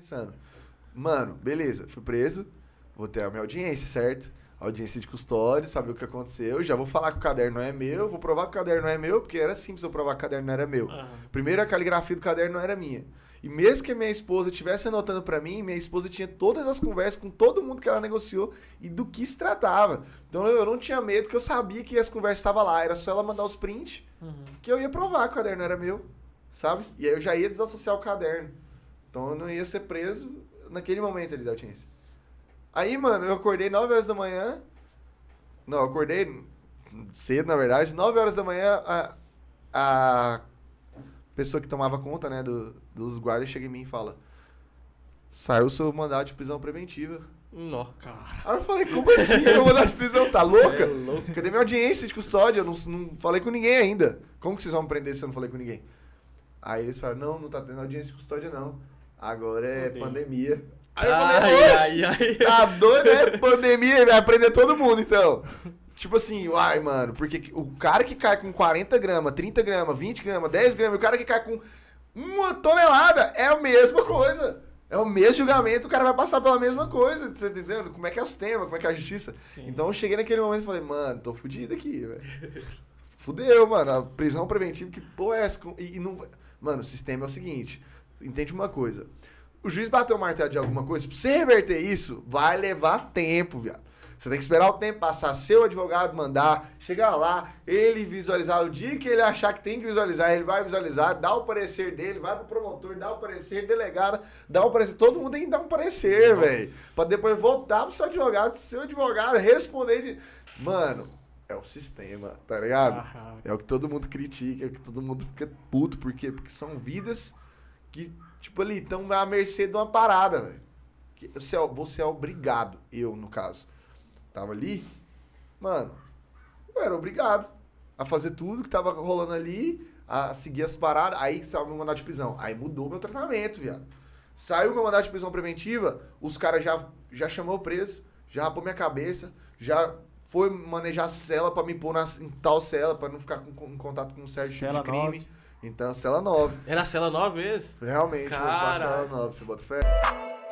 pensando, mano, beleza, fui preso, vou ter a minha audiência, certo? Audiência de custódia, saber o que aconteceu, já vou falar que o caderno não é meu, vou provar que o caderno não é meu, porque era simples eu provar que o caderno não era meu. Uhum. Primeiro, a caligrafia do caderno não era minha. E mesmo que minha esposa estivesse anotando para mim, minha esposa tinha todas as conversas com todo mundo que ela negociou e do que se tratava. Então eu não tinha medo, que eu sabia que as conversas estavam lá. Era só ela mandar os prints, uhum. que eu ia provar que o caderno era meu, sabe? E aí eu já ia desassociar o caderno. Então eu não ia ser preso naquele momento ali da audiência. Aí, mano, eu acordei 9 horas da manhã. Não, eu acordei cedo, na verdade. 9 horas da manhã, a, a pessoa que tomava conta, né, do, dos guardas chega em mim e fala: Saiu o seu mandato de prisão preventiva. Nó, cara. Aí eu falei, como assim? Meu mandado de prisão tá louca? É louco. Cadê minha audiência de custódia? Eu não, não falei com ninguém ainda. Como que vocês vão me prender se eu não falei com ninguém? Aí eles falaram, não, não tá tendo audiência de custódia, não. Agora é pandemia. Aí ai, ai, ai, Tá doido, né? pandemia, vai aprender todo mundo, então. Tipo assim, uai, mano, porque o cara que cai com 40 gramas, 30 gramas, 20 gramas, 10 gramas, o cara que cai com uma tonelada é a mesma coisa. É o mesmo julgamento, o cara vai passar pela mesma coisa, você tá entendendo? Como é que é o sistema, como é que é a justiça. Sim. Então eu cheguei naquele momento e falei, mano, tô fudido aqui, velho. Fudeu, mano. A prisão preventiva, que porra é essa? E, e não. Mano, o sistema é o seguinte: entende uma coisa. O juiz bateu o martelo de alguma coisa, pra você reverter isso, vai levar tempo, viado. Você tem que esperar o tempo passar, seu advogado mandar, chegar lá, ele visualizar o dia que ele achar que tem que visualizar, ele vai visualizar, dá o parecer dele, vai pro promotor, dá o parecer, delegado, dá o parecer. Todo mundo tem que dar um parecer, velho. Pra depois voltar pro seu advogado, seu advogado responder de. Mano, é o sistema, tá ligado? Aham. É o que todo mundo critica, é o que todo mundo fica puto, por quê? Porque são vidas que, tipo ali, estão à mercê de uma parada, velho. Você, é, você é obrigado, eu no caso. Tava ali, mano, eu era obrigado a fazer tudo que tava rolando ali, a seguir as paradas, aí saiu meu mandato de prisão. Aí mudou meu tratamento, viado. Saiu meu mandato de prisão preventiva, os caras já, já chamou o preso, já rapou minha cabeça, já foi manejar a cela para me pôr na, em tal cela, para não ficar com, com, em contato com um certo tipo cela tipo de crime. Então, cela 9. Era cela 9 mesmo? É Realmente, Cara... vou pra cela 9, você bota fé?